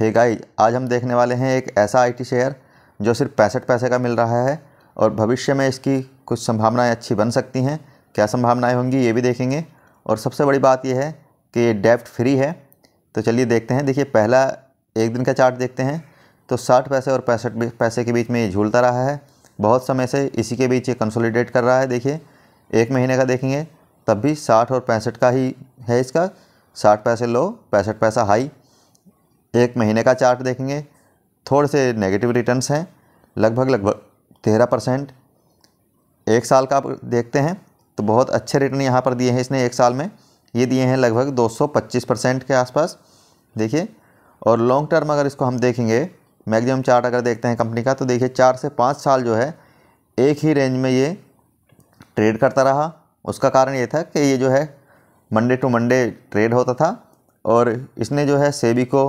hey guys आज हम देखने वाले हैं एक ऐसा आईटी शेयर जो सिर्फ पैंसठ पैसे का मिल रहा है और भविष्य में इसकी कुछ संभावनाएं अच्छी बन सकती हैं क्या संभावनाएं होंगी ये भी देखेंगे और सबसे बड़ी बात यह है कि ये डेप्ट फ्री है तो चलिए देखते हैं देखिए पहला एक दिन का चार्ट देखते हैं तो साठ पैसे और पैंसठ पैसे के बीच में ये झूलता रहा है बहुत समय से इसी के बीच ये कंसोलीडेट कर रहा है देखिए एक महीने का देखेंगे तब भी साठ और पैंसठ का ही है इसका साठ पैसे लो पैंसठ पैसा हाई एक महीने का चार्ट देखेंगे थोड़े से नेगेटिव रिटर्न्स हैं लगभग लगभग तेरह परसेंट एक साल का देखते हैं तो बहुत अच्छे रिटर्न यहाँ पर दिए हैं इसने एक साल में ये दिए हैं लगभग 225 परसेंट के आसपास देखिए और लॉन्ग टर्म अगर इसको हम देखेंगे मैक्सिमम चार्ट अगर देखते हैं कंपनी का तो देखिए चार से पाँच साल जो है एक ही रेंज में ये ट्रेड करता रहा उसका कारण ये था कि ये जो है मंडे टू मंडे ट्रेड होता था और इसने जो है सेबी को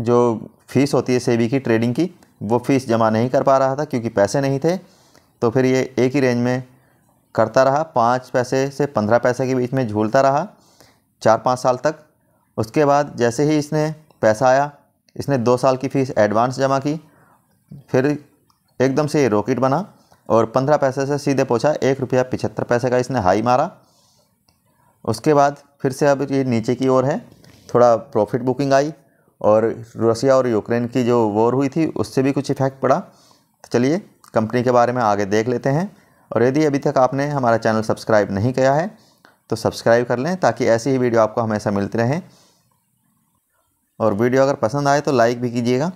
जो फ़ीस होती है सेबी की ट्रेडिंग की वो फ़ीस जमा नहीं कर पा रहा था क्योंकि पैसे नहीं थे तो फिर ये एक ही रेंज में करता रहा पाँच पैसे से पंद्रह पैसे के बीच में झूलता रहा चार पाँच साल तक उसके बाद जैसे ही इसने पैसा आया इसने दो साल की फ़ीस एडवांस जमा की फिर एकदम से ये रॉकेट बना और पंद्रह पैसे से सीधे पहुँचा एक रुपया पिछहत्तर पैसे का इसने हाई मारा उसके बाद फिर से अब ये नीचे की ओर है थोड़ा प्रॉफिट बुकिंग आई और रसिया और यूक्रेन की जो वॉर हुई थी उससे भी कुछ इफेक्ट पड़ा तो चलिए कंपनी के बारे में आगे देख लेते हैं और यदि अभी तक आपने हमारा चैनल सब्सक्राइब नहीं किया है तो सब्सक्राइब कर लें ताकि ऐसी ही वीडियो आपको हमेशा मिलती रहें और वीडियो अगर पसंद आए तो लाइक भी कीजिएगा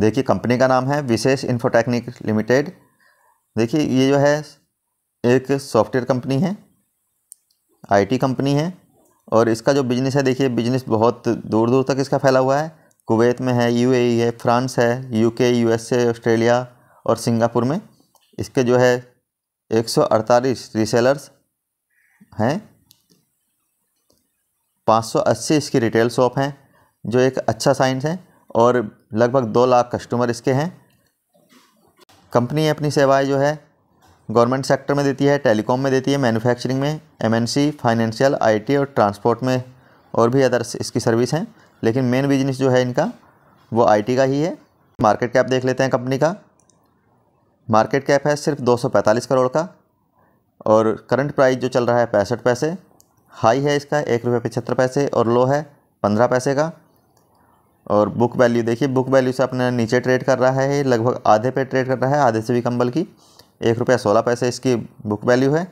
देखिए कंपनी का नाम है विशेष इन्फोटेक्निक लिमिटेड देखिए ये जो है एक सॉफ्टवेयर कंपनी है आईटी कंपनी है और इसका जो बिज़नेस है देखिए बिज़नेस बहुत दूर दूर तक इसका फैला हुआ है कुवैत में है यूएई e है फ्रांस है यूके यूएसए ऑस्ट्रेलिया और सिंगापुर में इसके जो है एक सौ अड़तालीस रीसेलर्स हैं पाँच सौ अस्सी इसकी रिटेल शॉप हैं जो एक अच्छा साइंस है और लगभग दो लाख कस्टमर इसके हैं कंपनी अपनी सेवाएं जो है गवर्नमेंट सेक्टर में देती है टेलीकॉम में देती है मैन्युफैक्चरिंग में एमएनसी फाइनेंशियल आईटी और ट्रांसपोर्ट में और भी अदर्स इसकी सर्विस हैं लेकिन मेन बिजनेस जो है इनका वो आईटी का ही है मार्केट कैप देख लेते हैं कंपनी का मार्केट कैप है सिर्फ 245 करोड़ का और करंट प्राइस जो चल रहा है पैंसठ पैसे हाई है इसका एक रुपये पचहत्तर पैसे और लो है पंद्रह पैसे का और बुक वैल्यू देखिए बुक वैल्यू से अपने नीचे ट्रेड कर रहा है लगभग आधे पे ट्रेड कर रहा है आधे से भी कम बल्कि एक रुपया सोलह पैसे इसकी बुक वैल्यू है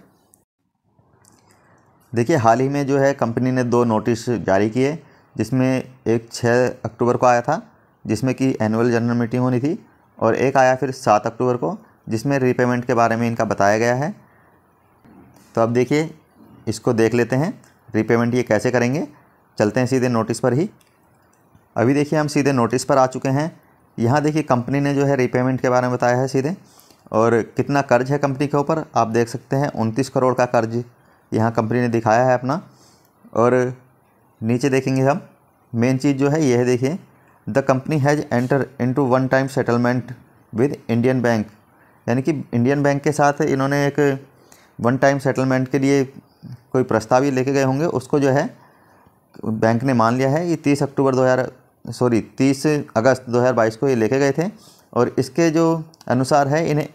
देखिए हाल ही में जो है कंपनी ने दो नोटिस जारी किए जिसमें एक छः अक्टूबर को आया था जिसमें कि एनुअल जनरल मीटिंग होनी थी और एक आया फिर सात अक्टूबर को जिसमें रीपेमेंट के बारे में इनका बताया गया है तो अब देखिए इसको देख लेते हैं रीपेमेंट ये कैसे करेंगे चलते हैं सीधे नोटिस पर ही अभी देखिए हम सीधे नोटिस पर आ चुके हैं यहाँ देखिए कंपनी ने जो है रीपेमेंट के बारे में बताया है सीधे और कितना कर्ज है कंपनी के ऊपर आप देख सकते हैं उनतीस करोड़ का कर्ज यहाँ कंपनी ने दिखाया है अपना और नीचे देखेंगे हम मेन चीज़ जो है यह देखें देखिए the company has enter into one time settlement with Indian Bank यानी कि इंडियन बैंक के साथ इन्होंने एक वन टाइम सेटलमेंट के लिए कोई प्रस्ताव ही लेके गए होंगे उसको जो है बैंक ने मान लिया है ये तीस अक्टूबर दो हज़ार सॉरी तीस अगस्त दो हज़ार बाईस को ये लेके गए थे और इसके जो अनुसार है इन्हें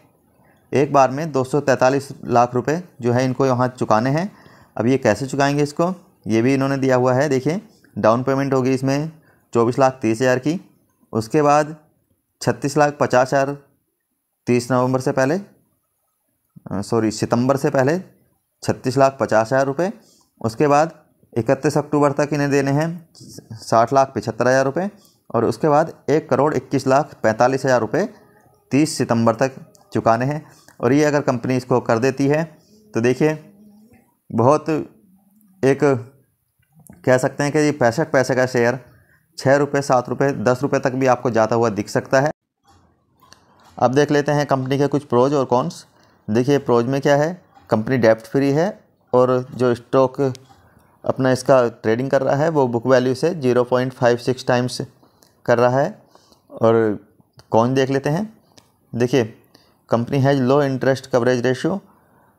एक बार में 243 लाख रुपए जो है इनको यहाँ चुकाने हैं अब ये कैसे चुकाएंगे इसको ये भी इन्होंने दिया हुआ है देखिए डाउन पेमेंट होगी इसमें चौबीस लाख तीस हज़ार की उसके बाद छत्तीस लाख पचास हज़ार तीस नवंबर से पहले सॉरी सितंबर से पहले छत्तीस लाख पचास हज़ार रुपये उसके बाद इकतीस अक्टूबर तक इन्हें देने हैं साठ लाख पचहत्तर हज़ार रुपये और उसके बाद एक करोड़ इक्कीस लाख पैंतालीस हज़ार रुपये तीस सितंबर तक चुकाने हैं और ये अगर कंपनी इसको कर देती है तो देखिए बहुत एक कह सकते हैं कि ये पैंसठ पैसे का शेयर छः रुपये सात रुपये दस रुपये तक भी आपको जाता हुआ दिख सकता है अब देख लेते हैं कंपनी के कुछ प्रोज और कॉन्स देखिए प्रोज में क्या है कंपनी डेप्ट फ्री है और जो स्टॉक अपना इसका ट्रेडिंग कर रहा है वो बुक वैल्यू से zero point five six times कर रहा है और कौन देख लेते हैं देखिए company has low interest coverage ratio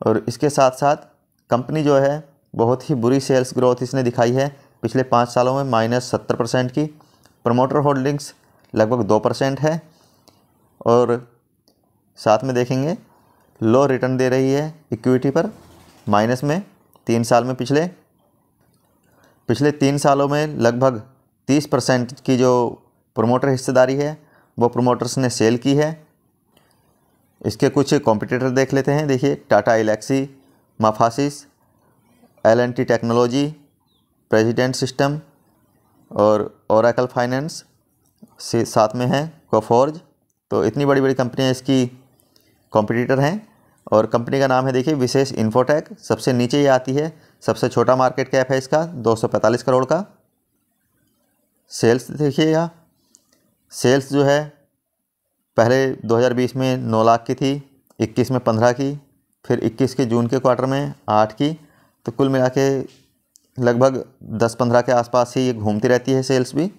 और इसके साथ साथ कंपनी जो है बहुत ही बुरी सेल्स ग्रोथ इसने दिखाई है पिछले पाँच सालों में माइनस सत्तर परसेंट की प्रमोटर होल्डिंग्स लगभग दो परसेंट है और साथ में देखेंगे लो रिटर्न दे रही है इक्विटी पर माइनस में तीन साल में पिछले पिछले तीन सालों में लगभग तीस परसेंट की जो प्रोमोटर हिस्सेदारी है वो प्रोमोटर्स ने सेल की है इसके कुछ कॉम्पिटिटर देख लेते हैं देखिए टाटा एलेक्सी माफासिस एल टेक्नोलॉजी प्रेजिडेंट सिस्टम और औरकल फाइनेंस से साथ में है कोफोर्ज तो इतनी बड़ी बड़ी कंपनियाँ इसकी कॉम्पिटिटर हैं और कंपनी का नाम है देखिए विशेष इन्फोटेक सबसे नीचे ये आती है सबसे छोटा मार्केट कैप है इसका 245 करोड़ का सेल्स देखिएगा सेल्स जो है पहले 2020 में नौ लाख की थी 21 में पंद्रह की फिर 21 के जून के क्वार्टर में आठ की तो कुल मिला के लगभग दस पंद्रह के आसपास ही ये घूमती रहती है सेल्स भी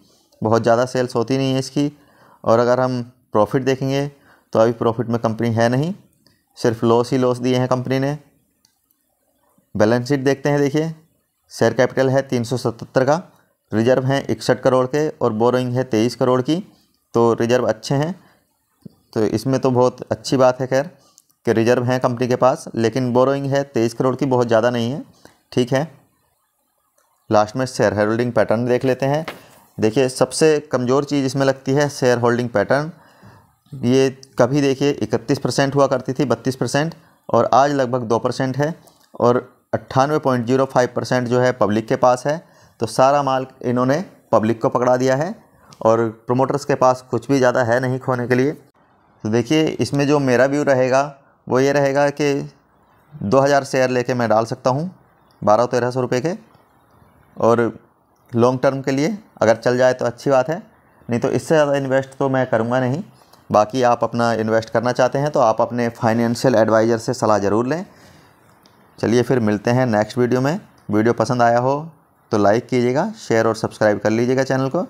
बहुत ज़्यादा सेल्स होती नहीं है इसकी और अगर हम प्रॉफिट देखेंगे तो अभी प्रॉफिट में कंपनी है नहीं सिर्फ लॉस ही लॉस दिए हैं कंपनी ने बैलेंस शीट देखते हैं देखिए शेयर कैपिटल है तीन सौ सतहत्तर का रिजर्व हैं इकसठ करोड़ के और बोरोइंग है तेईस करोड़ की तो रिजर्व अच्छे हैं तो इसमें तो बहुत अच्छी बात है खैर कि रिजर्व हैं कंपनी के पास लेकिन बोरोइंग है तेईस करोड़ की बहुत ज़्यादा नहीं है ठीक है लास्ट में शेयर होल्डिंग पैटर्न देख लेते हैं देखिए सबसे कमज़ोर चीज़ इसमें लगती है शेयर होल्डिंग पैटर्न ये कभी देखिए इकतीस परसेंट हुआ करती थी बत्तीस परसेंट और आज लगभग दो परसेंट है और अट्ठानवे पॉइंट जीरो फाइव परसेंट जो है पब्लिक के पास है तो सारा माल इन्होंने पब्लिक को पकड़ा दिया है और प्रोमोटर्स के पास कुछ भी ज़्यादा है नहीं खोने के लिए तो देखिए इसमें जो मेरा व्यू रहेगा वो ये रहेगा कि 2000 शेयर लेके मैं डाल सकता हूँ बारह तेरह सौ रुपये के और लॉन्ग टर्म के लिए अगर चल जाए तो अच्छी बात है नहीं तो इससे ज़्यादा इन्वेस्ट तो मैं करूँगा नहीं बाकी आप अपना इन्वेस्ट करना चाहते हैं तो आप अपने फाइनेंशियल एडवाइज़र से सलाह ज़रूर लें चलिए फिर मिलते हैं नेक्स्ट वीडियो में वीडियो पसंद आया हो तो लाइक कीजिएगा शेयर और सब्सक्राइब कर लीजिएगा चैनल को